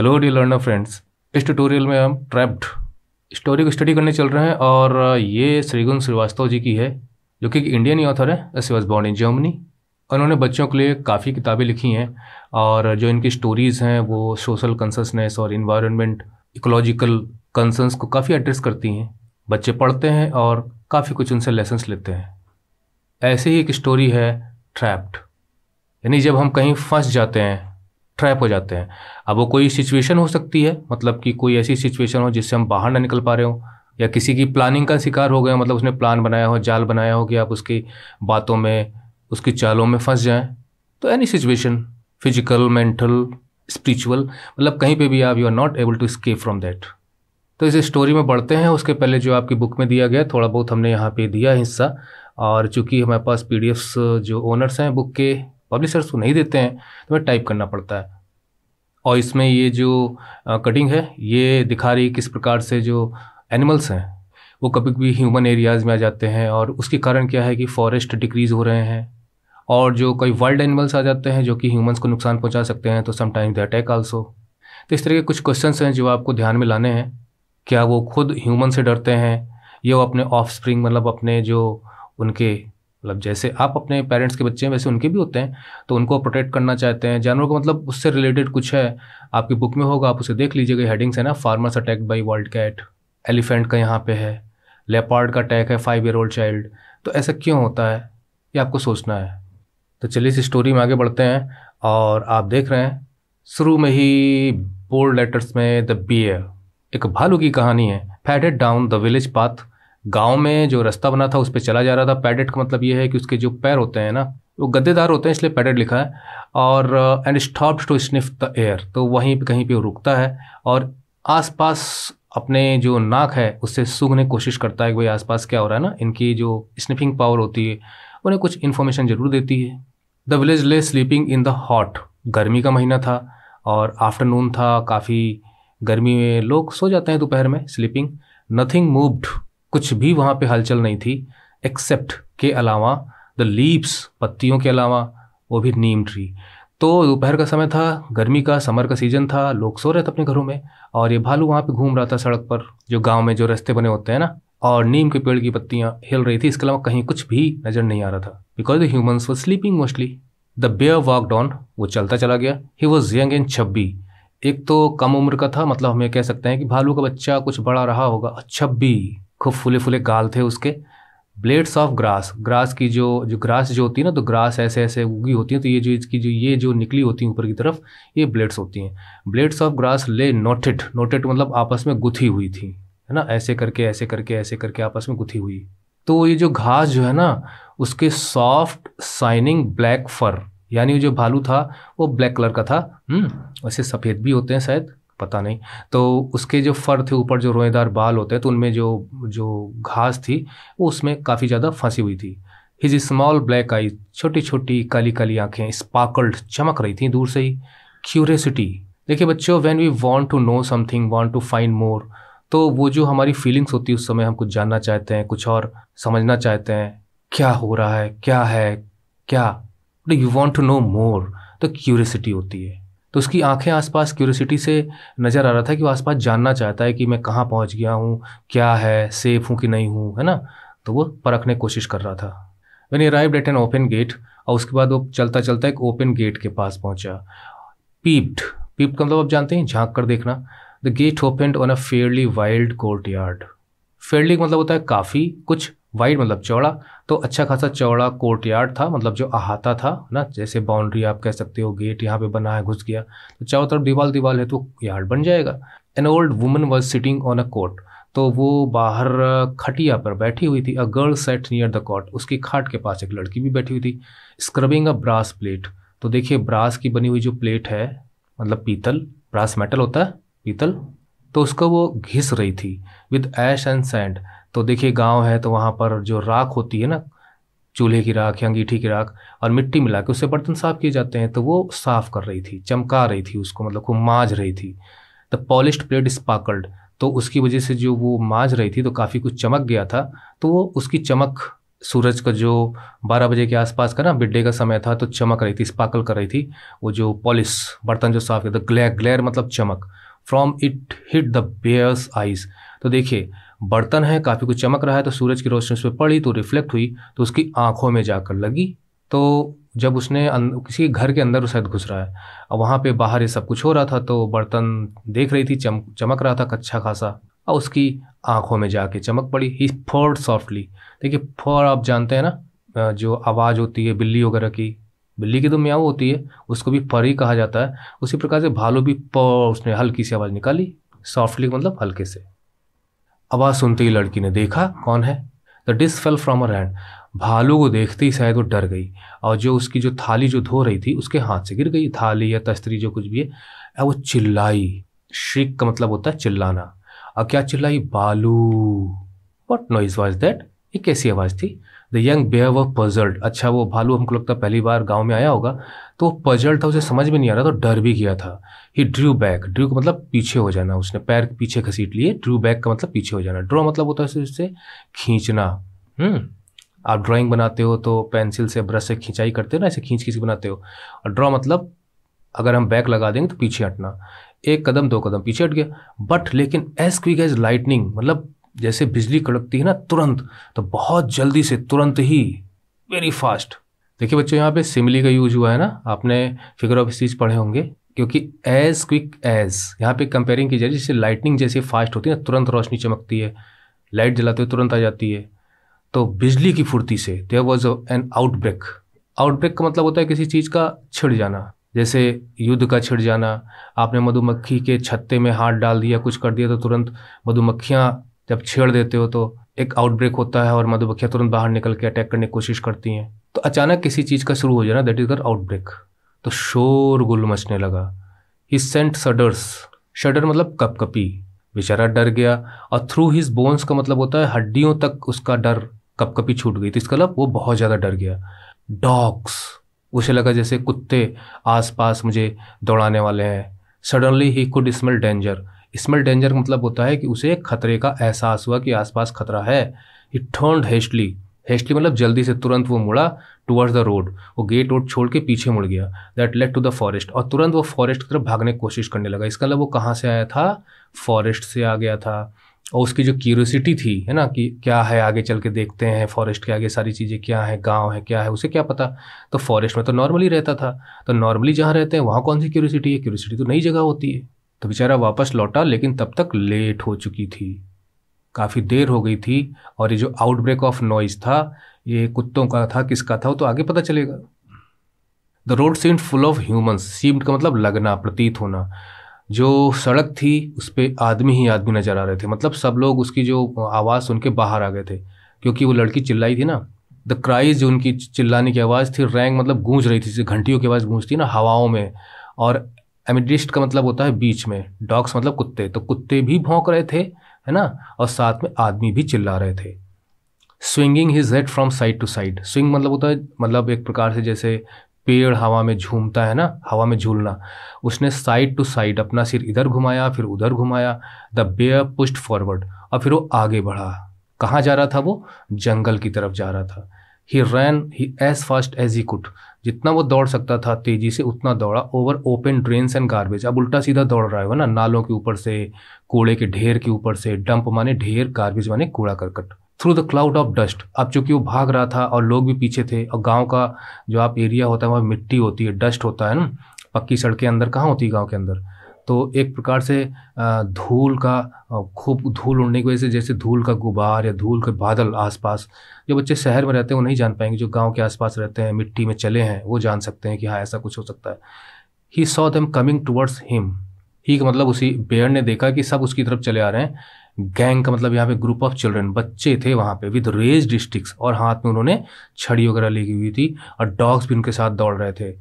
Hello dear learner friends इस tutorial में हम ट्रैप्ड स्टोरी को स्टडी करने चल रहे हैं और ये श्रीगुन श्रीवास्तव जी की है जो कि इंडियन ही ऑथर है as was born in Germany उन्होंने बच्चों के लिए काफ़ी किताबें लिखी हैं और जो इनकी स्टोरीज़ हैं वो सोशल कंससनेस और इन्वायरमेंट इकोलॉजिकल कंसर्स को काफ़ी एड्रेस करती हैं बच्चे पढ़ते हैं और काफ़ी कुछ उनसे लेसन्स लेते हैं ऐसे ही एक स्टोरी है ट्रैप्ड यानी जब हम कहीं फंस जाते हैं ट्रैप हो जाते हैं अब वो कोई सिचुएशन हो सकती है मतलब कि कोई ऐसी सिचुएशन हो जिससे हम बाहर ना निकल पा रहे हो या किसी की प्लानिंग का शिकार हो गए मतलब उसने प्लान बनाया हो जाल बनाया हो कि आप उसकी बातों में उसकी चालों में फंस जाएं तो any situation physical mental spiritual मतलब कहीं पे भी आप you are not able to escape from that तो इस स्टोरी में बढ़ते हैं उसके पहले जो आपकी बुक में दिया गया थोड़ा बहुत हमने यहाँ पे दिया हिस्सा और चूँकि हमारे पास पी जो ओनर्स हैं बुक के पब्लिशर्स को नहीं देते हैं तो हमें टाइप करना पड़ता है और इसमें ये जो कटिंग है ये दिखा रही किस प्रकार से जो एनिमल्स हैं वो कभी भी ह्यूमन एरियाज़ में आ जाते हैं और उसके कारण क्या है कि फॉरेस्ट डिक्रीज़ हो रहे हैं और जो कई वाइल्ड एनिमल्स आ जाते हैं जो कि ह्यूमंस को नुकसान पहुंचा सकते हैं तो समटाइम्स दे अटैक आल्सो तो इस तरह के कुछ क्वेश्चन हैं जो आपको ध्यान में लाने हैं क्या वो खुद ह्यूमन से डरते हैं या वो अपने ऑफ स्प्रिंग मतलब अपने जो उनके मतलब जैसे आप अपने पेरेंट्स के बच्चे हैं वैसे उनके भी होते हैं तो उनको प्रोटेक्ट करना चाहते हैं जानवरों को मतलब उससे रिलेटेड कुछ है आपकी बुक में होगा आप उसे देख लीजिएगा हेडिंग्स है ना farmers attack by world cat elephant का यहाँ पे है लेपार्ड का अटैक है फाइव ईयर ओल्ड चाइल्ड तो ऐसा क्यों होता है ये आपको सोचना है तो चलिए इस स्टोरी में आगे बढ़ते हैं और आप देख रहे हैं शुरू में ही बोल्ड लेटर्स में द बियर एक भालू की कहानी है faded down the village path गांव में जो रास्ता बना था उस पर चला जा रहा था पैडेट का मतलब ये है कि उसके जो पैर होते हैं ना वो गद्देदार होते हैं इसलिए पैडेट लिखा है और and stop to sniff the air तो वहीं पर कहीं पर रुकता है और आसपास अपने जो नाक है उससे सूंघने की कोशिश करता है कि भाई आसपास क्या हो रहा है ना इनकी जो स्निफिंग पावर होती है उन्हें कुछ इन्फॉर्मेशन ज़रूर देती है the village lay sleeping in the hot गर्मी का महीना था और आफ्टरनून था काफ़ी गर्मी में लोग सो जाते हैं दोपहर में स्लीपिंग नथिंग मूव्ड कुछ भी वहाँ पे हलचल नहीं थी एक्सेप्ट के अलावा द लीप्स पत्तियों के अलावा वो भी नीम ट्री तो दोपहर का समय था गर्मी का समर का सीजन था लोग सो रहे थे अपने घरों में और ये भालू वहाँ पे घूम रहा था सड़क पर जो गांव में जो रास्ते बने होते हैं ना और नीम के पेड़ की पत्तियाँ हिल रही थी इसके अलावा कहीं कुछ भी नज़र नहीं आ रहा था because the humans were sleeping mostly the bear walked on वो चलता चला गया ही वॉज यंग एंड छब्बी एक तो कम उम्र का था मतलब हमें कह सकते हैं कि भालू का बच्चा कुछ बड़ा रहा होगा छब्बी खूब फूले फूले गाल थे उसके ब्लेड्स ऑफ ग्रास ग्रास की जो जो ग्रास जो होती है ना तो ग्रास ऐसे ऐसे उगी होती है तो ये जो इसकी जो ये जो निकली होती है ऊपर की तरफ ये ब्लेड्स होती हैं blades of grass lay knotted knotted मतलब आपस में गुथी हुई थी है ना ऐसे करके ऐसे करके ऐसे करके आपस में गुथी हुई तो ये जो घास जो है ना उसके सॉफ्ट साइनिंग ब्लैक फर यानी जो भालू था वो ब्लैक कलर का था हम्म, वैसे सफ़ेद भी होते हैं शायद पता नहीं तो उसके जो फर थे ऊपर जो रोएदार बाल होते हैं तो उनमें जो जो घास थी वो उसमें काफ़ी ज़्यादा फंसी हुई थी हिज स्मॉल ब्लैक आई छोटी छोटी काली काली आंखें स्पार्कल्ड चमक रही थी दूर से ही क्यूरियसिटी देखिए बच्चों when we want to know something want to find more तो वो जो हमारी फीलिंग्स होती है उस समय हम कुछ जानना चाहते हैं कुछ और समझना चाहते हैं क्या हो रहा है क्या है क्या you want to know more तो क्यूरियसिटी होती है तो उसकी आंखें आसपास क्यूरोसिटी से नज़र आ रहा था कि वो आसपास जानना चाहता है कि मैं कहाँ पहुँच गया हूँ क्या है सेफ़ हूँ कि नहीं हूँ है ना तो वो परखने की कोशिश कर रहा था मैंने arrive at an open gate और उसके बाद वो चलता चलता एक ओपन गेट के पास पहुँचा पीप्ड पीप का मतलब आप जानते हैं झांक कर देखना the gate open on a fairly wild courtyard fairly मतलब होता है काफ़ी कुछ वाइड मतलब चौड़ा तो अच्छा खासा चौड़ा कोर्ट यार्ड था मतलब जो अहाता था ना जैसे बाउंड्री आप कह सकते हो गेट यहाँ पे बना है घुस गया तो चारों तरफ दीवाल दीवाल है तो यार्ड बन जाएगा an old woman was sitting on a cot तो वो बाहर खटिया पर बैठी हुई थी a girl sat near the cot उसकी खाट के पास एक लड़की भी बैठी हुई थी स्क्रबिंग अ ब्रास प्लेट तो देखिए ब्रास की बनी हुई जो प्लेट है मतलब पीतल ब्रास मेटल होता है पीतल तो उसका वो घिस रही थी विद ऐश एंड सैंड तो देखिए गांव है तो वहाँ पर जो राख होती है ना चूल्हे की राख या अंगीठी की राख और मिट्टी मिला के उससे बर्तन साफ किए जाते हैं तो वो साफ कर रही थी चमका रही थी उसको मतलब को माज रही थी द पॉलिश प्लेट स्पार्कल्ड तो उसकी वजह से जो वो माज रही थी तो काफ़ी कुछ चमक गया था तो वो उसकी चमक सूरज का जो 12 बजे के आसपास का ना बिड्डे का समय था तो चमक रही थी स्पार्कल कर रही थी वो जो पॉलिश बर्तन जो साफ किया था ग्लैर ग्लैर मतलब चमक from it hit the bear's eyes तो देखिए बर्तन है काफ़ी कुछ चमक रहा है तो सूरज की रोशनी उस पर पड़ी तो रिफ्लेक्ट हुई तो उसकी आँखों में जाकर लगी तो जब उसने अं-, किसी घर के अंदर शायद घुस रहा है और वहाँ पे बाहर ये सब कुछ हो रहा था तो बर्तन देख रही थी चम चमक रहा था कच्चा खासा और उसकी आँखों में जाके चमक पड़ी ही फोर्ड सॉफ्टली देखिए फोर आप जानते हैं ना जो आवाज़ होती है बिल्ली वगैरह की बिल्ली की तो म्याव होती है उसको भी फर ही कहा जाता है उसी प्रकार से भालू भी प उसने हल्की सी आवाज़ निकाली सॉफ्टली मतलब हल्के से आवाज़ सुनते ही लड़की ने देखा कौन है the dish fell from her hand भालू को देखते ही शायद वो डर गई और जो उसकी जो थाली जो धो रही थी उसके हाथ से गिर गई थाली या तस्तरी जो कुछ भी है वो चिल्लाई श्रीक का मतलब होता है चिल्लाना और क्या चिल्लाई बालू वट नॉइज वॉज दैट एक कैसी आवाज़ थी the young bear was puzzled अच्छा वो भालू हमको लगता पहली बार गांव में आया होगा तो वो पजल्ड था उसे समझ में नहीं आ रहा तो डर भी गया था ही ड्रू बैक ड्रू का मतलब पीछे हो जाना उसने पैर पीछे घसीट लिए ड्रू बैक का मतलब पीछे हो जाना ड्रॉ मतलब होता है उससे खींचना हम्म। आप ड्राइंग बनाते हो तो पेंसिल से ब्रश से खिंचाई करते हो ना ऐसे खींच खींच बनाते हो और ड्रॉ मतलब अगर हम बैक लगा देंगे तो पीछे हटना एक कदम दो कदम पीछे हट गया बट लेकिन एज क्विक एज लाइटनिंग मतलब जैसे बिजली कड़कती है ना तुरंत तो बहुत जल्दी से तुरंत ही वेरी फास्ट देखिए बच्चों यहाँ पे सिमली का यूज हुआ है ना आपने फिगर ऑफ स्पीच पढ़े होंगे क्योंकि एज क्विक एज यहाँ पे कंपेयरिंग की जा रही है जैसे लाइटनिंग जैसे फास्ट होती है ना तुरंत रोशनी चमकती है लाइट जलाते हुए तुरंत आ जाती है तो बिजली की फुर्ती से there was an outbreak outbreak का मतलब होता है किसी चीज़ का छिड़ जाना जैसे युद्ध का छिड़ जाना आपने मधुमक्खी के छत्ते में हाथ डाल दिया कुछ कर दिया तो तुरंत मधुमक्खियाँ जब छेड़ देते हो तो एक आउटब्रेक होता है और मधुमक्खियाँ तुरंत बाहर निकल के अटैक करने की कोशिश करती हैं तो अचानक किसी चीज़ का शुरू हो जाना दैट इज़ दर आउटब्रेक तो शोर गुल मचने लगा ही सेंट सडर्स शडर मतलब कपकपी बेचारा डर गया और थ्रू हिज बोन्स का मतलब होता है हड्डियों तक उसका डर कपकपी छूट गई थी तो इसका मतलब वो बहुत ज़्यादा डर गया डॉग्स उसे लगा जैसे कुत्ते आसपास मुझे दौड़ाने वाले हैं suddenly he could smell danger smell danger का मतलब होता है कि उसे खतरे का एहसास हुआ कि आसपास खतरा है ही टर्न हेस्टली हेस्टली मतलब जल्दी से तुरंत वो मुड़ा टुवर्ड्स द रोड वो गेट वोट छोड़ के पीछे मुड़ गया that led to the forest और तुरंत वो फॉरेस्ट की तरफ भागने की कोशिश करने लगा इसका मतलब वो कहाँ से आया था फॉरेस्ट से आ गया था और उसकी जो क्यूरियोसिटी थी है ना कि क्या है आगे चल के देखते हैं फॉरेस्ट के आगे सारी चीज़ें क्या है गांव है क्या है उसे क्या पता तो फॉरेस्ट में तो नॉर्मली रहता था तो नॉर्मली जहाँ रहते हैं वहाँ कौन सी क्यूरियोसिटी है क्यूरियोसिटी तो नई जगह होती है तो बेचारा वापस लौटा लेकिन तब तक लेट हो चुकी थी काफ़ी देर हो गई थी और ये जो आउटब्रेक ऑफ नॉइज था ये कुत्तों का था किसका था वो तो आगे पता चलेगा the road seemed full of humans seemed का मतलब लगना प्रतीत होना जो सड़क थी उस पर आदमी ही आदमी नज़र आ रहे थे मतलब सब लोग उसकी जो आवाज़ सुन के बाहर आ गए थे क्योंकि वो लड़की चिल्लाई थी ना द क्राइज जो उनकी चिल्लाने की आवाज़ थी रैंग मतलब गूंज रही थी घंटियों की आवाज़ गूंजती ना हवाओं में और एमिडिस्ट का मतलब होता है बीच में डॉग्स मतलब कुत्ते तो कुत्ते भी भौंक रहे थे है ना और साथ में आदमी भी चिल्ला रहे थे swinging his head from side to side swing मतलब होता है मतलब एक प्रकार से जैसे पेड़ हवा में झूमता है ना हवा में झूलना उसने साइड टू साइड अपना सिर इधर घुमाया फिर उधर घुमाया द बेयर पुस्ट फॉरवर्ड और फिर वो आगे बढ़ा कहाँ जा रहा था वो जंगल की तरफ जा रहा था he ran he as fast as he could जितना वो दौड़ सकता था तेजी से उतना दौड़ा over open drains and garbage अब उल्टा सीधा दौड़ रहा है ना नालों के ऊपर से कूड़े के ढेर के ऊपर से डंप माने ढेर गार्बेज माने कूड़ा करकट through the cloud of dust अब चूंकि वो भाग रहा था और लोग भी पीछे थे और गांव का जो आप एरिया होता है वहाँ मिट्टी होती है डस्ट होता है ना पक्की सड़कें अंदर कहाँ होती है गाँव के अंदर तो एक प्रकार से धूल का खूब धूल उड़ने की वजह से जैसे धूल का गुबार या धूल के बादल आसपास जो बच्चे शहर में रहते हैं वो नहीं जान पाएंगे जो गांव के आसपास रहते हैं मिट्टी में चले हैं वो जान सकते हैं कि हाँ ऐसा कुछ हो सकता है he saw them coming towards him he का मतलब उसी बेयर ने देखा कि सब उसकी तरफ चले आ रहे हैं गैंग का मतलब यहाँ पे ग्रुप ऑफ चिल्ड्रन बच्चे थे वहाँ पे विद रेज डिस्ट्रिक्स और हाथ में उन्होंने छड़ी वगैरह ली हुई थी और डॉग्स भी उनके साथ दौड़ रहे थे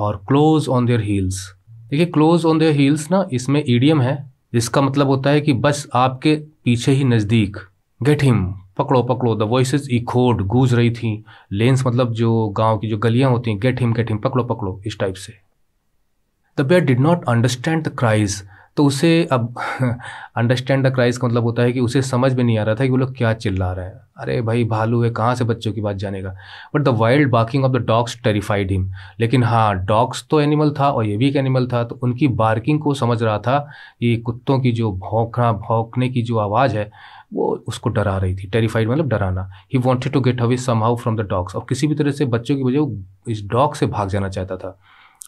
और क्लोज ऑन देयर हील्स देखिए क्लोज ऑन देयर हील्स ना इसमें ईडियम है जिसका मतलब होता है कि बस आपके पीछे ही नज़दीक गेट हिम पकड़ो पकड़ो द वॉइस इकोड गूंज रही थी लेंस मतलब जो गांव की जो गलियां होती हैं गेट हिम गेट हिम पकड़ो पकड़ो इस टाइप से the bear did not understand the cries तो उसे अब अंडरस्टैंड द क्राइस का मतलब होता है कि उसे समझ में नहीं आ रहा था कि वो लोग क्या चिल्ला रहे हैं अरे भाई भालू है कहाँ से बच्चों की बात जानेगा but the wild barking of the dogs terrified him लेकिन हाँ डॉग्स तो एनिमल था और ये भी एक एनिमल था तो उनकी बार्किंग को समझ रहा था कि कुत्तों की जो भौंकना भौंकने की जो आवाज़ है वो उसको डरा रही थी टेरिफाइड मतलब डराना he wanted to get away somehow from the dogs और किसी भी तरह से बच्चों की वजह इस डॉग से भाग जाना चाहता था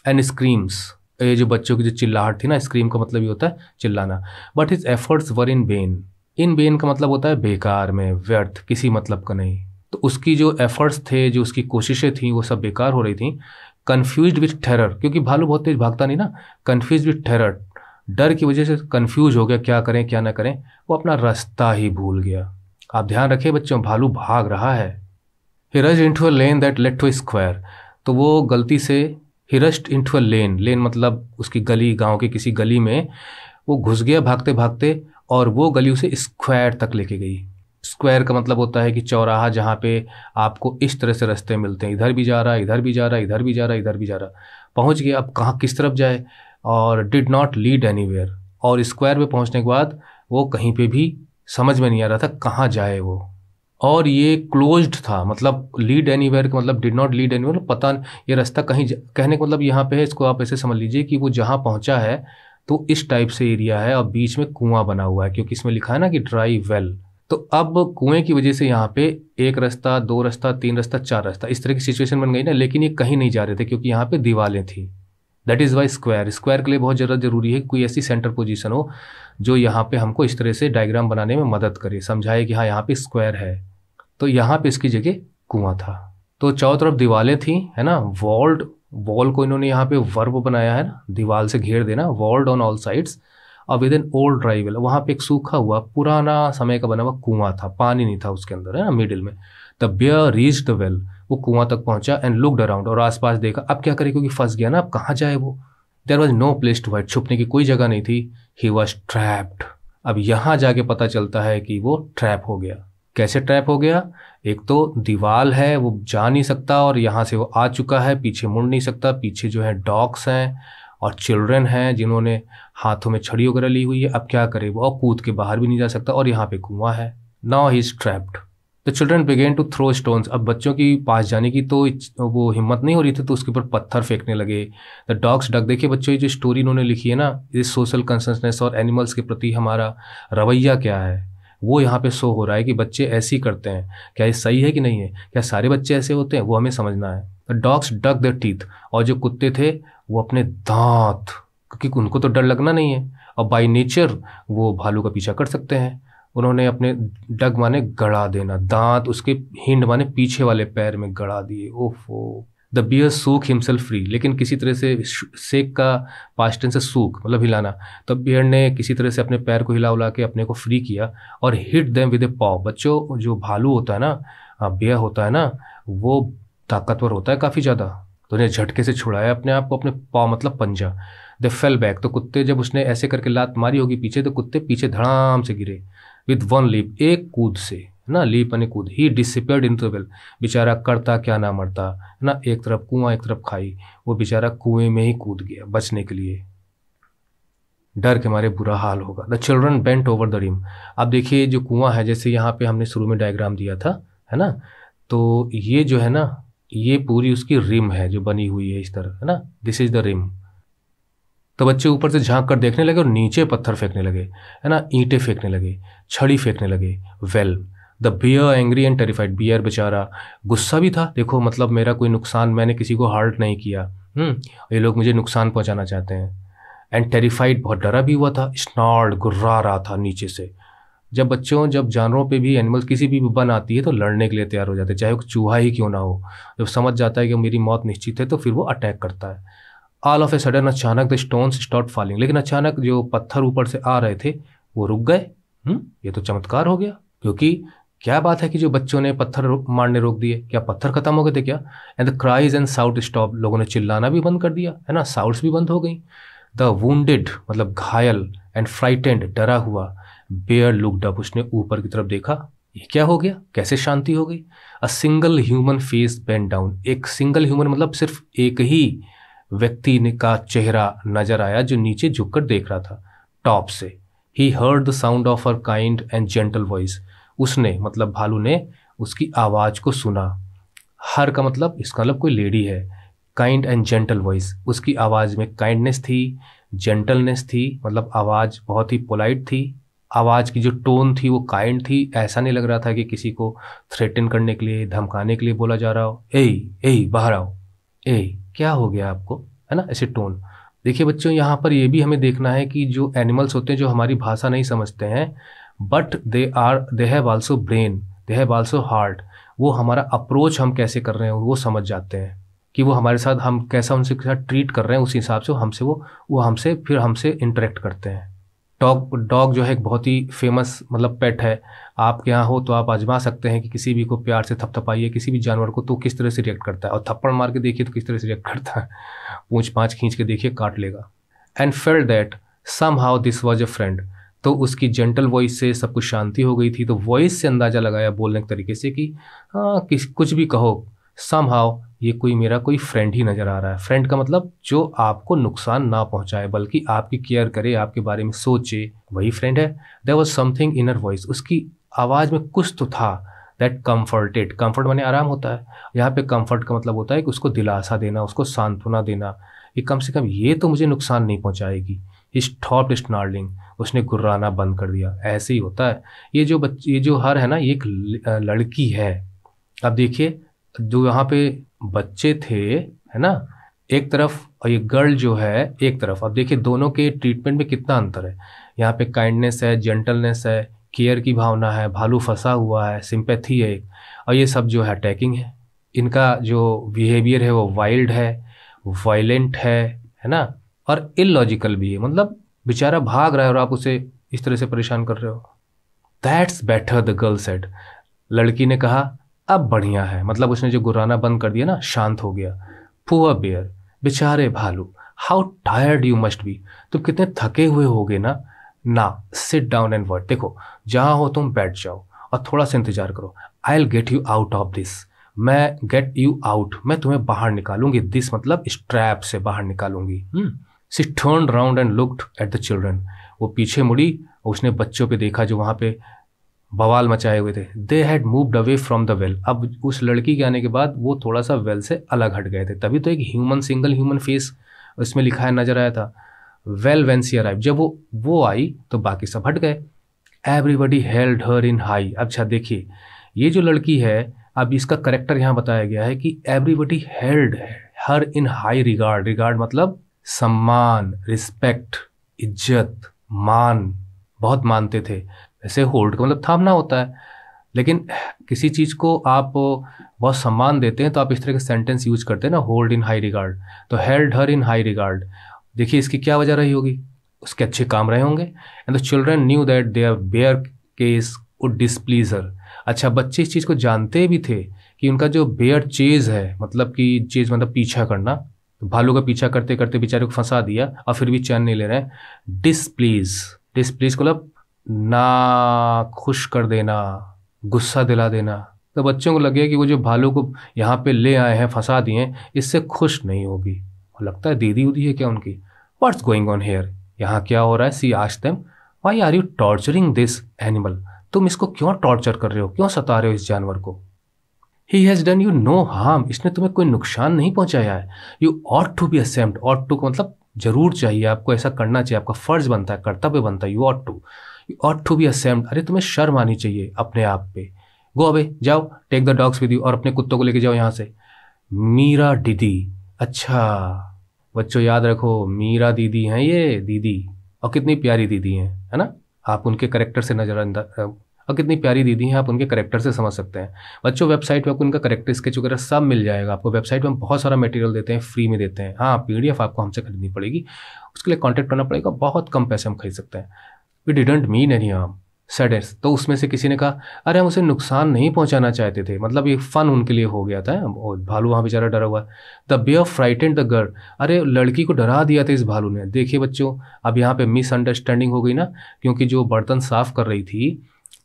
एंड स्क्रीम्स ये जो बच्चों की जो चिल्लाहट थी ना स्क्रीम का मतलब ये होता है चिल्लाना but his efforts were in vain in vain का मतलब होता है बेकार में व्यर्थ किसी मतलब का नहीं तो उसकी जो एफर्ट्स थे जो उसकी कोशिशें थी वो सब बेकार हो रही थी कन्फ्यूज विथ टेरर क्योंकि भालू बहुत तेज भागता नहीं ना कन्फ्यूज विथ टेरर डर की वजह से कन्फ्यूज हो गया क्या करें क्या ना करें वो अपना रास्ता ही भूल गया आप ध्यान रखें बच्चों भालू भाग रहा है he rushed into a lane that led to square तो वो गलती से ही रस्ट इन टू अ लेन लेन मतलब उसकी गली गांव के किसी गली में वो घुस गया भागते भागते और वो गली उसे स्क्वायर तक लेके गई स्क्वायर का मतलब होता है कि चौराहा जहाँ पे आपको इस तरह से रास्ते मिलते हैं इधर भी जा रहा इधर भी जा रहा इधर भी जा रहा इधर भी जा रहा पहुँच गया अब कहाँ किस तरफ जाए और did not lead anywhere square पर पहुँचने के बाद वो कहीं पर भी समझ में नहीं आ रहा था कहाँ जाए वो और ये क्लोज्ड था मतलब लीड एनी वेयर मतलब did not lead anywhere पता ये रास्ता कहीं कहने का मतलब यहाँ पे है इसको आप ऐसे समझ लीजिए कि वो जहाँ पहुँचा है तो इस टाइप से एरिया है और बीच में कुआं बना हुआ है क्योंकि इसमें लिखा है ना कि ड्राई वेल तो अब कुएं की वजह से यहाँ पे एक रास्ता दो रास्ता तीन रास्ता चार रास्ता इस तरह की सिचुएशन बन गई ना लेकिन ये कहीं नहीं जा रहे थे क्योंकि यहाँ पे दीवारें थी that is why square square के लिए बहुत ज़्यादा ज़रूरी है कोई ऐसी सेंटर पोजीशन हो जो यहाँ पे हमको इस तरह से डायग्राम बनाने में मदद करे समझाए कि हाँ यहाँ पे स्क्वायर है तो यहाँ पे इसकी जगह कुआं था तो चारों तरफ दीवालें थी है ना वॉल्ड वॉल को इन्होंने यहाँ पे वर्ब बनाया है ना दीवाल से घेर देना वॉल्ड ऑन ऑल साइड्स और विद इन ओल्ड ड्राइवेल वहाँ पे एक सूखा हुआ पुराना समय का बना हुआ कुआं था पानी नहीं था उसके अंदर है ना मिडिल में the bear reach the well वो कुआं तक पहुंचा एंड लुकड अराउंड और आसपास देखा अब क्या करे क्योंकि फंस गया ना अब कहाँ जाए वो there was no place to hide छुपने की कोई जगह नहीं थी ही वॉज ट्रैप्ड अब यहाँ जाके पता चलता है कि वो ट्रैप हो गया कैसे ट्रैप हो गया एक तो दीवाल है वो जा नहीं सकता और यहाँ से वो आ चुका है पीछे मुड़ नहीं सकता पीछे जो है डॉग्स हैं और चिल्ड्रन हैं जिन्होंने हाथों में छड़ी वगैरह ली हुई है अब क्या करे वो और कूद के बाहर भी नहीं जा सकता और यहाँ पे कुआं है now he is trapped the children began to throw stones अब बच्चों की पास जाने की तो वो हिम्मत नहीं हो रही थी तो उसके ऊपर पत्थर फेंकने लगे द डॉग्स डग देखिए बच्चों की जो स्टोरी इन्होंने लिखी है ना ये सोशल कंसनेस और एनिमल्स के प्रति हमारा रवैया क्या है वो यहाँ पे शो हो रहा है कि बच्चे ऐसे ही करते हैं क्या ये सही है कि नहीं है क्या सारे बच्चे ऐसे होते हैं वो हमें समझना है the dogs dug the teeth और जो कुत्ते थे वो अपने दांत क्योंकि उनको तो डर लगना नहीं है और बाई नेचर वो भालू का पीछा कर सकते हैं उन्होंने अपने डग माने गड़ा देना दांत उसके हिंड माने पीछे वाले पैर में गड़ा दिए ओफ ओ the bear shook himself free लेकिन किसी तरह से सेक का पास्टन से सूख मतलब हिलाना तो बियर ने किसी तरह से अपने पैर को हिला उला के अपने को फ्री किया और hit them with a paw बच्चों जो भालू होता है ना बियर होता है ना वो ताकतवर होता है काफ़ी ज़्यादा तो उन्हें झटके से छुड़ाया अपने आप को अपने पाव मतलब पंजा द फेल बैक तो कुत्ते जब उसने ऐसे करके लात मारी होगी पीछे तो कुत्ते पीछे धड़ाम से गिरे विथ वन लीप एक कूद से ना लीप यानी कूद ही डिसिपेयर्ड इन द वेल बेचारा करता क्या ना मरता है ना एक तरफ कुआं एक तरफ खाई वो बेचारा कुएं में ही कूद गया बचने के लिए डर के मारे बुरा हाल होगा the children bent over the rim अब देखिए जो कुआं है जैसे यहाँ पे हमने शुरू में डायग्राम दिया था है ना तो ये जो है ना ये पूरी उसकी रिम है जो बनी हुई है इस तरह है ना दिस इज द रिम तो बच्चे ऊपर से झांक कर देखने लगे और नीचे पत्थर फेंकने लगे है ना ईंटें फेंकने लगे छड़ी फेंकने लगे well the bear angry and terrified bear बेचारा गुस्सा भी था देखो मतलब मेरा कोई नुकसान मैंने किसी को हर्ट नहीं किया हम्म, ये लोग मुझे नुकसान पहुंचाना चाहते हैं एंड टेरिफाइड बहुत डरा भी हुआ था स्नॉर्ड गुर्रा रहा था नीचे से जब बच्चों जब जानवरों पे भी एनिमल्स किसी भी बन आती है तो लड़ने के लिए तैयार हो जाते हैं चाहे वो चूहा ही क्यों ना हो जब समझ जाता है कि मेरी मौत निश्चित है तो फिर वो अटैक करता है ऑल ऑफ ए सडन अचानक द स्टोन्स स्टॉप फॉलिंग लेकिन अचानक जो पत्थर ऊपर से आ रहे थे वो रुक गए हम्म? ये तो चमत्कार हो गया क्योंकि क्या बात है कि जो बच्चों ने पत्थर मारने रोक दिए क्या पत्थर खत्म हो गए थे क्या and the cries and shout stop लोगों ने चिल्लाना भी बंद कर दिया है ना साउट्स भी बंद हो गई द वेड मतलब घायल एंड फ्राइटेंड डरा हुआ बेयर लुकडअप उसने ऊपर की तरफ देखा ये क्या हो गया कैसे शांति हो गई a single human face bent down एक सिंगल ह्यूमन मतलब सिर्फ एक ही व्यक्ति ने का चेहरा नजर आया जो नीचे झुककर देख रहा था टॉप से he heard the sound of her kind and gentle voice उसने मतलब भालू ने उसकी आवाज़ को सुना हर का मतलब इसका मतलब कोई लेडी है काइंड एंड जेंटल वॉइस उसकी आवाज़ में काइंडनेस थी जेंटलनेस थी मतलब आवाज़ बहुत ही पोलाइट थी आवाज़ की जो टोन थी वो काइंड थी ऐसा नहीं लग रहा था कि किसी को थ्रेटन करने के लिए धमकाने के लिए बोला जा रहा हो ए ए बाहर आओ ए क्या हो गया आपको है ना ऐसे टोन देखिए बच्चों यहाँ पर ये भी हमें देखना है कि जो एनिमल्स होते हैं जो हमारी भाषा नहीं समझते हैं but they are they have also brain they have also heart वो हमारा अप्रोच हम कैसे कर रहे हैं वो समझ जाते हैं कि वो हमारे साथ हम कैसा उनसे साथ ट्रीट कर रहे हैं उस हिसाब से हमसे वो वो हमसे फिर हमसे इंटरेक्ट करते हैं डॉग डॉग जो है एक बहुत ही फेमस मतलब पेट है आपके यहाँ हो तो आप आजमा सकते हैं कि किसी भी को प्यार से थपथपाइए किसी भी जानवर को तो किस तरह से रिएक्ट करता है और थप्पड़ मार के देखिए तो किस तरह से रिएक्ट करता है पूछ पाँच खींच के देखिए काट लेगा and felt that somehow this was a friend तो उसकी जेंटल वॉइस से सब कुछ शांति हो गई थी तो वॉइस से अंदाज़ा लगाया बोलने के तरीके से कि हाँ किस कुछ भी कहो सम हाउ ये कोई मेरा कोई फ्रेंड ही नज़र आ रहा है फ्रेंड का मतलब जो आपको नुकसान ना पहुंचाए बल्कि आपकी केयर करे आपके बारे में सोचे वही फ्रेंड है there was something inner voice उसकी आवाज़ में कुछ तो था दैट कम्फर्टेड कम्फर्ट मैंने आराम होता है यहाँ पे कम्फर्ट का मतलब होता है कि उसको दिलासा देना उसको सांत्वना देना कि कम से कम ये तो मुझे नुकसान नहीं पहुँचाएगी इस टॉप स्नार्लिंग उसने गुर्राना बंद कर दिया ऐसे ही होता है ये जो बच्चे ये जो हर है ना ये एक लड़की है अब देखिए जो यहाँ पे बच्चे थे है ना एक तरफ और ये गर्ल जो है एक तरफ अब देखिए दोनों के ट्रीटमेंट में कितना अंतर है यहाँ पे काइंडनेस है जेंटलनेस है केयर की भावना है भालू फंसा हुआ है सिंपैथी है और ये सब जो है अटैकिंग है इनका जो बिहेवियर है वो वाइल्ड है वायलेंट है है ना और इलॉजिकल भी है मतलब बेचारा भाग रहा है और आप उसे इस तरह से परेशान कर रहे हो that's better the girl said लड़की ने कहा अब बढ़िया है मतलब उसने जो गुराना बंद कर दिया ना शांत हो गया पुअर बेयर बेचारे भालू how tired you must be तुम कितने थके हुए होगे ना ना सिट डाउन एंड वर्ड देखो जहाँ हो तुम बैठ जाओ और थोड़ा सा इंतजार करो I'll get you out of this मैं गेट यू आउट मैं तुम्हें बाहर निकालूंगी दिस मतलब स्ट्रैप से बाहर निकालूंगी she turn round and looked at the children वो पीछे मुड़ी और उसने बच्चों पे देखा जो वहाँ पे बवाल मचाए हुए थे they had moved away from the well अब उस लड़की के आने के बाद वो थोड़ा सा वेल से अलग हट गए थे तभी तो एक ह्यूमन सिंगल ह्यूमन फेस उसमें लिखा है नजर आया था वेल वेन सी अराइव जब वो वो आई तो बाकी सब हट गए everybody held her in high अच्छा देखिए ये जो लड़की है अब इसका करेक्टर यहाँ बताया गया है कि everybody held her in high regard regard मतलब सम्मान रिस्पेक्ट इज्जत मान बहुत मानते थे ऐसे होल्ड का मतलब थामना होता है लेकिन किसी चीज़ को आप बहुत सम्मान देते हैं तो आप इस तरह के सेंटेंस यूज करते हैं ना होल्ड इन हाई रिगार्ड तो held her in high regard देखिए इसकी क्या वजह रही होगी उसके अच्छे काम रहे होंगे and the children knew that are bear case वो डिसप्लीजर अच्छा बच्चे इस चीज़ को जानते भी थे कि उनका जो बेयर चेज है मतलब कि चेज मतलब पीछा करना तो भालू का पीछा करते करते बेचारे को फंसा दिया और फिर भी चैन नहीं ले रहे हैं डिसप्लीज डिसप्लीज को मतलब ना खुश कर देना गुस्सा दिला देना तो बच्चों को लगे कि वो जो भालू को यहाँ पे ले आए हैं फंसा दिए हैं इससे खुश नहीं होगी और लगता है दीदी उदी है क्या उनकी वट्स गोइंग ऑन हेयर यहाँ क्या हो रहा है सी आज them why are you torturing this animal तुम इसको क्यों टॉर्चर कर रहे हो क्यों सता रहे हो इस जानवर को he has done you no harm इसने तुम्हें कोई नुकसान नहीं पहुंचाया है you ought to be ashamed ought to मतलब जरूर चाहिए आपको ऐसा करना चाहिए आपका फर्ज बनता है कर्तव्य बनता है you ought to ought to be ashamed अरे तुम्हें शर्म आनी चाहिए अपने आप पे गो अबे जाओ take the dogs with you और अपने कुत्तों को लेके जाओ यहाँ से मीरा दीदी अच्छा बच्चों याद रखो मीरा दीदी हैं ये दीदी और कितनी प्यारी दीदी हैं है ना आप उनके करेक्टर से नजर और कितनी प्यारी दीदी हैं आप उनके करेक्टर से समझ सकते हैं बच्चों वेबसाइट पर आपको उनका करेक्टर स्केच वगैरह सब मिल जाएगा आपको वेबसाइट पर हम बहुत सारा मटेरियल देते हैं फ्री में देते हैं हाँ पी आपको हमसे खरीदनी पड़ेगी उसके लिए कॉन्टैक्ट करना पड़ेगा बहुत कम पैसे हम खरीद सकते हैं we didn't mean any harm सेडेट्स तो उसमें से किसी ने कहा अरे हम उसे नुकसान नहीं पहुंचाना चाहते थे मतलब ये फन उनके लिए हो गया था और भालू वहाँ बेचारा डरा हुआ the bear of frightened the girl अरे लड़की को डरा दिया था इस भालू ने देखिए बच्चों अब यहाँ पे मिसअंडरस्टैंडिंग हो गई ना क्योंकि जो बर्तन साफ कर रही थी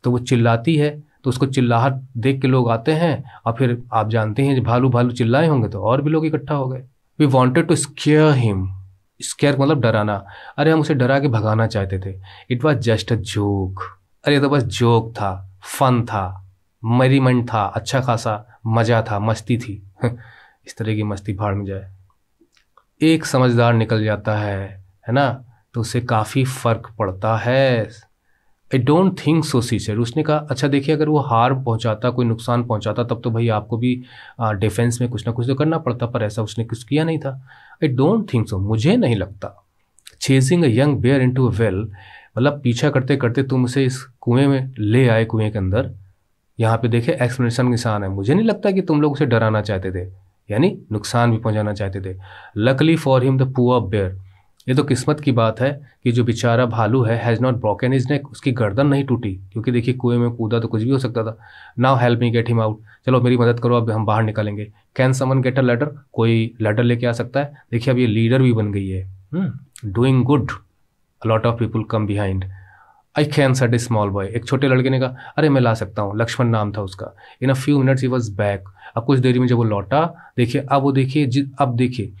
तो वो चिल्लाती है तो उसको चिल्लाहट देख के लोग आते हैं और फिर आप जानते हैं भालू भालू चिल्लाए होंगे तो और भी लोग इकट्ठा हो गए we wanted to scare him scare मतलब डराना अरे हम उसे डरा के भगाना चाहते थे it was just a joke अरे तो बस जोक था फन था मेरीमेंट था अच्छा खासा मज़ा था मस्ती थी इस तरह की मस्ती भाड़ में जाए एक समझदार निकल जाता है है ना तो उससे काफ़ी फ़र्क पड़ता है आई डोंट थिंक सो सीचर उसने कहा अच्छा देखिए अगर वो हार पहुंचाता कोई नुकसान पहुंचाता तब तो भाई आपको भी डिफेंस में कुछ ना कुछ तो करना पड़ता पर ऐसा उसने कुछ किया नहीं था आई डोंट थिंक सो मुझे नहीं लगता chasing a young bear into a well मतलब पीछा करते करते तुम उसे इस कुएं में ले आए कुएं के अंदर यहाँ पे देखे एक्सप्लेनेशन निशान है मुझे नहीं लगता कि तुम लोग उसे डराना चाहते थे यानी नुकसान भी पहुंचाना चाहते थे luckily for him the poor bear ये तो किस्मत की बात है कि जो बेचारा भालू है has not broken his neck उसकी गर्दन नहीं टूटी क्योंकि देखिए कुएं में कूदा तो कुछ भी हो सकता था now help me get him out चलो मेरी मदद करो अब हम बाहर निकालेंगे can someone get a ladder कोई लेटर लेके आ सकता है देखिए अब ये लीडर भी बन गई है doing good a lot of people come behind I can set a small boy एक छोटे लड़के ने कहा अरे मैं ला सकता हूँ लक्ष्मण नाम था उसका in a few minutes he was back अब कुछ देरी में जब वो लौटा देखिए अब वो देखिए अब देखिए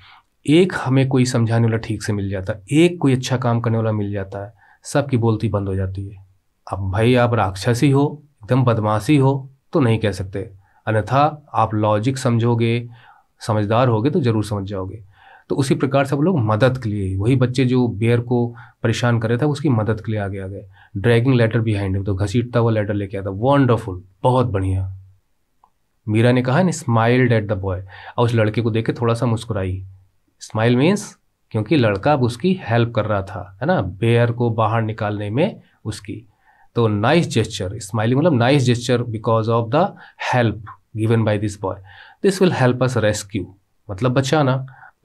एक हमें कोई समझाने वाला ठीक से मिल जाता है एक कोई अच्छा काम करने वाला मिल जाता है सबकी बोलती बंद हो जाती है अब भाई आप राक्षसी हो एकदम बदमाशी हो तो नहीं कह सकते अन्यथा आप लॉजिक समझोगे समझदार होगे तो ज़रूर समझ जाओगे तो उसी प्रकार से वो लोग मदद के लिए वही बच्चे जो बेयर को परेशान कर रहे थे उसकी मदद के लिए आगे आ गए ड्रैगिंग लेटर बिहाइंड तो घसीटता हुआ लेटर लेके आया था वंडरफुल बहुत बढ़िया मीरा ने कहा ना स्माइल्ड एट द बॉय और उस लड़के को देख के थोड़ा सा मुस्कुराई स्माइल मीन्स क्योंकि लड़का अब उसकी हेल्प कर रहा था है ना बेयर को बाहर निकालने में उसकी तो नाइस जेस्चर स्माइलिंग मतलब nice gesture because of the help given by this boy this will help us rescue मतलब बचाना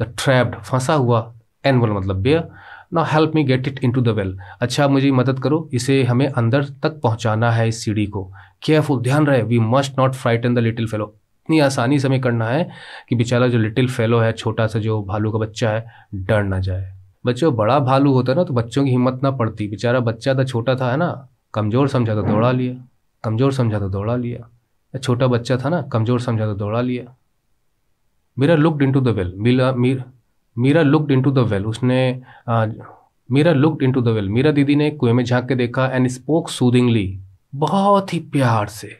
द ट्रैप्ड फंसा हुआ एनिमल मतलब बेयर ना help me get it into the well अच्छा मुझे मदद करो इसे हमें अंदर तक पहुंचाना है इस सीढ़ी को केयरफुल ध्यान रहे we must not frighten the little fellow इतनी आसानी से हमें करना है कि बेचारा जो लिटिल फेलो है छोटा सा जो भालू का बच्चा है डर ना जाए बच्चों बड़ा भालू होता ना तो बच्चों की हिम्मत ना पड़ती बेचारा बच्चा था तो छोटा था है ना कमज़ोर समझा तो दौड़ा लिया कमज़ोर समझा तो दौड़ा लिया छोटा बच्चा था ना कमज़ोर समझा तो दौड़ा लिया Meera looked into the well Meera Meera looked into the well उसने आ, Meera looked into the well Meera दीदी ने कुएं में झांक के देखा एंड स्पोक सूदिंगली बहुत ही प्यार से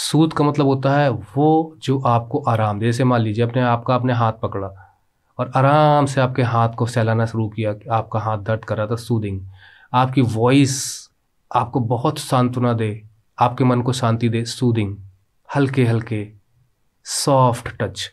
सूद का मतलब होता है वो जो आपको आराम दे जैसे मान लीजिए अपने आपका आपने हाथ पकड़ा और आराम से आपके हाथ को सहलाना शुरू किया कि आपका हाथ दर्द कर रहा था सूदिंग आपकी वॉइस आपको बहुत सांत्वना दे आपके मन को शांति दे सूदिंग हल्के हल्के सॉफ्ट टच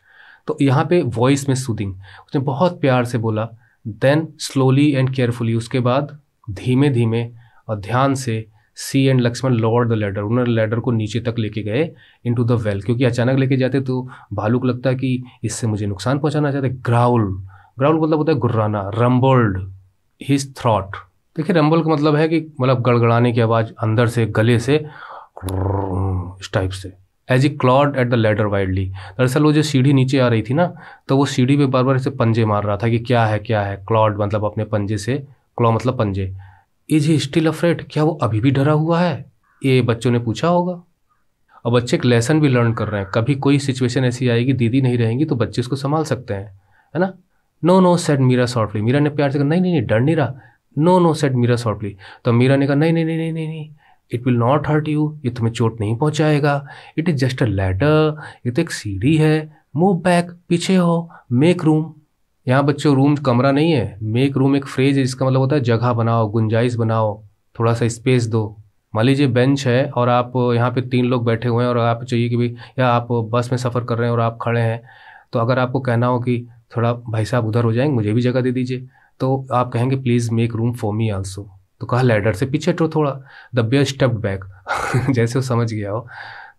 तो यहाँ पे वॉइस में सूदिंग उसने बहुत प्यार से बोला देन स्लोली एंड केयरफुली उसके बाद धीमे धीमे और ध्यान से she and Laxman lower the ladder उन्होंने लेडर को नीचे तक लेके गए इन टू द वेल क्योंकि अचानक लेके जाते तो भालू को लगता कि इससे मुझे नुकसान पहुंचाना चाहते ग्राउल ग्राउल मतलब होता है गुर्राना रम्बल्ड हिज थ्रॉट देखिए रम्बल का मतलब है कि मतलब गड़गड़ाने की आवाज़ अंदर से गले से इस टाइप से as he clawed at the ladder widely दरअसल वो जो सीढ़ी नीचे आ रही थी ना तो वो सीढ़ी पे बार बार ऐसे पंजे मार रहा था कि क्या है क्या है क्लॉड मतलब अपने पंजे से क्लॉ मतलब पंजे इज ही स्टिल अफ्रेड क्या वो अभी भी डरा हुआ है ये बच्चों ने पूछा होगा और बच्चे एक लेसन भी लर्न कर रहे हैं कभी कोई सिचुएशन ऐसी आएगी दीदी नहीं रहेंगी तो बच्चे उसको संभाल सकते हैं है ना no no said Meera softly Meera ने प्यार से कहा नहीं नहीं नहीं डर नहीं रहा no no said Meera softly तो मीरा ने कहा नहीं नहीं नहीं नहीं नहीं नहीं it will not hurt you ये तुम्हें चोट नहीं पहुंचाएगा it is just a ladder ये तो एक सीढ़ी है मूव बैक पीछे हो मेक रूम यहाँ बच्चों रूम कमरा नहीं है मेक रूम एक फ्रेज है जिसका मतलब होता है जगह बनाओ गुंजाइश बनाओ थोड़ा सा स्पेस दो मान लीजिए बेंच है और आप यहाँ पे तीन लोग बैठे हुए हैं और आप चाहिए कि भाई या आप बस में सफ़र कर रहे हैं और आप खड़े हैं तो अगर आपको कहना हो कि थोड़ा भाई साहब उधर हो जाएंगे मुझे भी जगह दे दीजिए तो आप कहेंगे please make room for me also तो कहा लेडर से पीछे हटो थोड़ा द बेस्ट स्टेप बैक जैसे वो समझ गया हो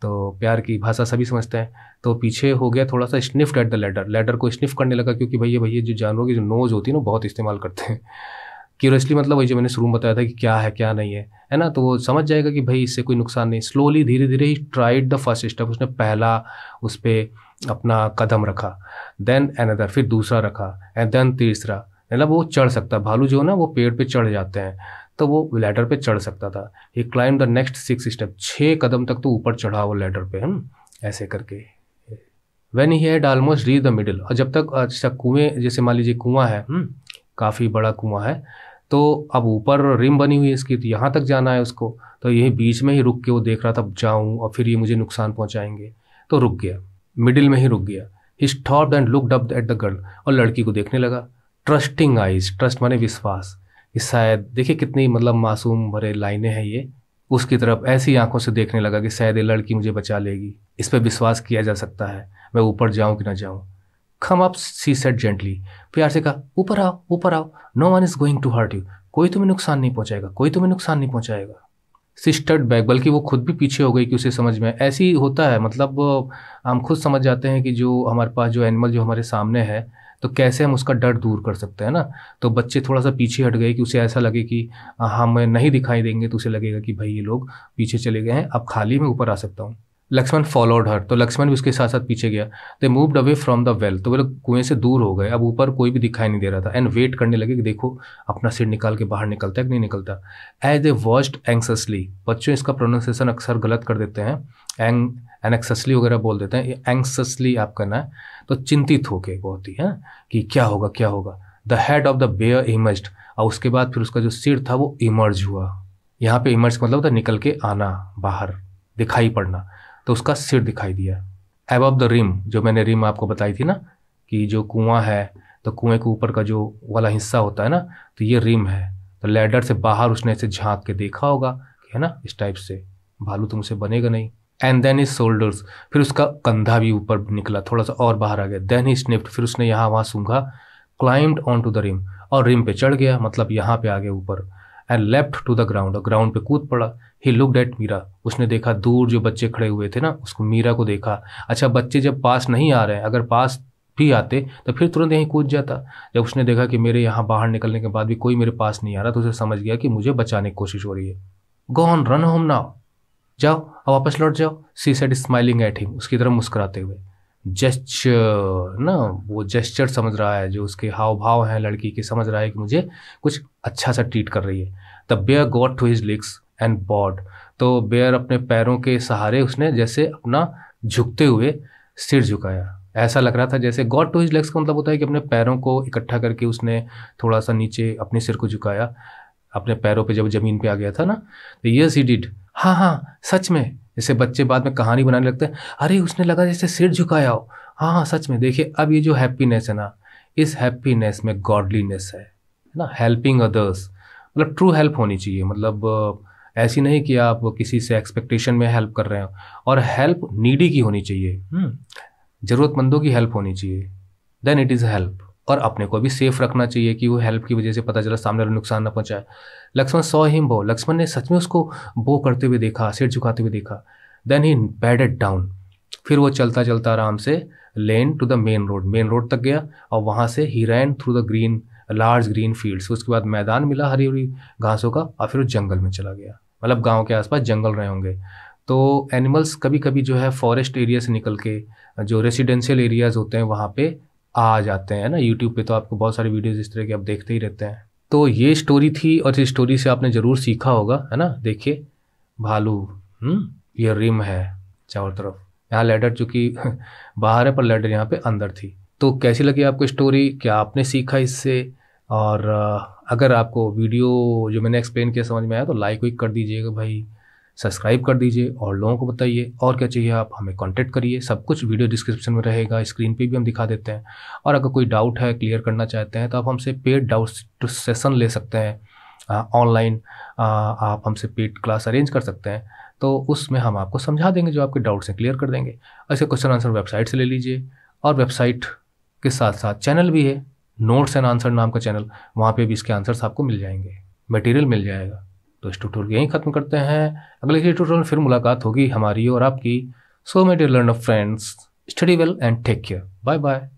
तो प्यार की भाषा सभी समझते हैं तो पीछे हो गया थोड़ा सा sniffed at the ladder ladder को स्निफ करने लगा क्योंकि भैया भैया जो जानवरों की जो नोज होती है ना बहुत इस्तेमाल करते हैं क्यूरियसली मतलब वही जो मैंने शुरू में बताया था कि क्या है क्या नहीं है है ना तो वो समझ जाएगा कि भाई इससे कोई नुकसान नहीं स्लोली धीरे धीरे ही ट्राइड द फर्स्ट स्टेप उसने पहला उस पर अपना कदम रखा देन एनदर फिर दूसरा रखा एंड देन तीसरा मतलब वो चढ़ सकता है भालू जो है ना वो पेड़ पे चढ़ जाते हैं तो वो लैडर पे चढ़ सकता था he climbed the next six step छः कदम तक तो ऊपर चढ़ा वो लैडर पे हम ऐसे करके when he had almost reach the middle और जब तक अच्छा कुएँ जैसे मान लीजिए कुआँ है हम्म, काफ़ी बड़ा कुआं है तो अब ऊपर रिम बनी हुई है इसकी तो यहाँ तक जाना है उसको तो यही बीच में ही रुक के वो देख रहा था जाऊँ और फिर ये मुझे नुकसान पहुँचाएंगे तो रुक गया मिडिल में ही रुक गया he stop and looked up at the girl और लड़की को देखने लगा ट्रस्टिंग आइज ट्रस्ट माने विश्वास शायद देखिए कितनी मतलब मासूम भरे लाइनें हैं ये उसकी तरफ ऐसी आंखों से देखने लगा कि शायद ये लड़की मुझे बचा लेगी इस पर विश्वास किया जा सकता है मैं ऊपर जाऊं कि ना जाऊं खम अप सी सेट जेंटली प्यार से कहा ऊपर आओ ऊपर आओ no one is going to hurt you कोई तुम्हें नुकसान नहीं पहुंचाएगा कोई तुम्हें नुकसान नहीं पहुंचाएगा सिस्टर्ड बैग बल्कि वो खुद भी पीछे हो गई कि उसे समझ में ऐसी होता है मतलब हम खुद समझ जाते हैं कि जो हमारे पास जो एनिमल जो हमारे सामने है तो कैसे हम उसका डर दूर कर सकते हैं ना तो बच्चे थोड़ा सा पीछे हट गए कि उसे ऐसा लगे कि हम हाँ, नहीं दिखाई देंगे तो उसे लगेगा कि भाई ये लोग पीछे चले गए हैं अब खाली मैं ऊपर आ सकता हूँ लक्ष्मण फॉलोड हर तो लक्ष्मण भी उसके साथ साथ पीछे गया they moved away from the well तो वे लोग कुएं से दूर हो गए अब ऊपर कोई भी दिखाई नहीं दे रहा था एंड वेट करने लगे कि देखो अपना सिर निकाल के बाहर निकलता है कि नहीं निकलता एज ए वॉच्ड एंगसली बच्चों इसका प्रोनाउंसिएशन अक्सर गलत कर देते हैं एंग एनेक्ससली वगैरह बोल देते हैं एंगसली आप करना है तो चिंतित होके बहुत ही है हाँ, कि क्या होगा क्या होगा the head of the bear emerge और उसके बाद फिर उसका जो सिर था वो इमर्ज हुआ यहाँ पे इमर्ज मतलब होता है निकल के आना बाहर दिखाई पड़ना तो उसका सिर दिखाई दिया हैव द रिम जो मैंने रिम आपको बताई थी ना कि जो कुआं है तो कुएं के ऊपर का जो वाला हिस्सा होता है ना तो ये रिम है तो लैडर से बाहर उसने ऐसे झांक के देखा होगा है ना इस टाइप से भालू तुमसे बनेगा नहीं एंड देन इज शोल्डर्स फिर उसका कंधा भी ऊपर निकला थोड़ा सा और बाहर आ गया देन ही स्निफ्ट फिर उसने यहाँ वहाँ सूंघा climb onto the rim और रिम पे चढ़ गया मतलब यहाँ पे आ गया ऊपर and leapt to the ground और ग्राउंड पे कूद पड़ा ही लुक डेट मीरा उसने देखा दूर जो बच्चे खड़े हुए थे ना उसको मीरा को देखा अच्छा बच्चे जब पास नहीं आ रहे हैं अगर पास भी आते तो फिर तुरंत यहीं कूद जाता जब उसने देखा कि मेरे यहाँ बाहर निकलने के बाद भी कोई मेरे पास नहीं आ रहा तो उसे समझ गया कि मुझे बचाने की कोशिश हो रही है go on run home now जाओ अब वापस लौट जाओ she said smiling at him उसकी तरफ मुस्कुराते हुए जेस्चर ना वो जेस्चर समझ रहा है जो उसके हाव भाव हैं लड़की के समझ रहा है कि मुझे कुछ अच्छा सा ट्रीट कर रही है the bear got to his legs and bowed तो बेयर अपने पैरों के सहारे उसने जैसे अपना झुकते हुए सिर झुकाया ऐसा लग रहा था जैसे गॉड टू हिज लेग्स का मतलब होता है कि अपने पैरों को इकट्ठा करके उसने थोड़ा सा नीचे अपने सिर को झुकाया अपने पैरों पे जब जमीन पे आ गया था ना तो यस ही डिड हाँ हाँ सच में जैसे बच्चे बाद में कहानी बनाने लगते हैं अरे उसने लगा जैसे सिर झुकाया हो हाँ हाँ सच में देखिए अब ये जो हैप्पीनेस है ना इस हैप्पीनेस में गॉडलीनेस है ना हेल्पिंग अदर्स मतलब ट्रू हेल्प होनी चाहिए मतलब ऐसी नहीं कि आप किसी से एक्सपेक्टेशन में हेल्प कर रहे हो और हेल्प नीडी की होनी चाहिए हम्म, ज़रूरतमंदों की हेल्प होनी चाहिए देन इट इज़ हेल्प और अपने को भी सेफ रखना चाहिए कि वो हेल्प की वजह से पता चला सामने वाले नुकसान ना पहुंचाए लक्ष्मण सौ हिम बो लक्ष्मण ने सच में उसको बो करते हुए देखा सिर झुकाते हुए देखा देन ही बैडेड डाउन फिर वो चलता चलता आराम से lane to the main road main road तक गया और वहाँ से ही ran through the green large green fields उसके बाद मैदान मिला हरी हरी घासों का और फिर वो जंगल में चला गया मतलब गांव के आसपास जंगल रहे होंगे तो एनिमल्स कभी कभी जो है फॉरेस्ट एरिया से निकल के जो रेसिडेंशियल एरियाज़ होते हैं वहाँ पे आ जाते हैं ना यूट्यूब पे तो आपको बहुत सारे वीडियोस इस तरह के आप देखते ही रहते हैं तो ये स्टोरी थी और इस स्टोरी से आपने ज़रूर सीखा होगा है ना देखिए भालू हम्म, ये रिम है चारों तरफ यहाँ लेडर चूंकि बाहर है पर लेडर यहाँ पे अंदर थी तो कैसी लगी आपको स्टोरी क्या आपने सीखा इससे और अगर आपको वीडियो जो मैंने एक्सप्लेन किया समझ में आया तो लाइक वाइक कर दीजिएगा भाई सब्सक्राइब कर दीजिए और लोगों को बताइए और क्या चाहिए आप हमें कॉन्टैक्ट करिए सब कुछ वीडियो डिस्क्रिप्शन में रहेगा स्क्रीन पे भी हम दिखा देते हैं और अगर कोई डाउट है क्लियर करना चाहते हैं तो आप हमसे पेड डाउट सेशन ले सकते हैं ऑनलाइन आप हमसे पेड क्लास अरेंज कर सकते हैं तो उसमें हम आपको समझा देंगे जो आपके डाउट्स हैं क्लियर कर देंगे ऐसे क्वेश्चन आंसर वेबसाइट से ले लीजिए और वेबसाइट के साथ साथ चैनल भी है नोट्स एंड आंसर नाम का चैनल वहाँ पे भी इसके आंसर्स आपको मिल जाएंगे मटेरियल मिल जाएगा तो इस ट्यूटोरियल यहीं ख़त्म करते हैं अगले ही ट्यूटोरियल फिर मुलाकात होगी हमारी और आपकी so my dear learn of friends study well and take care bye bye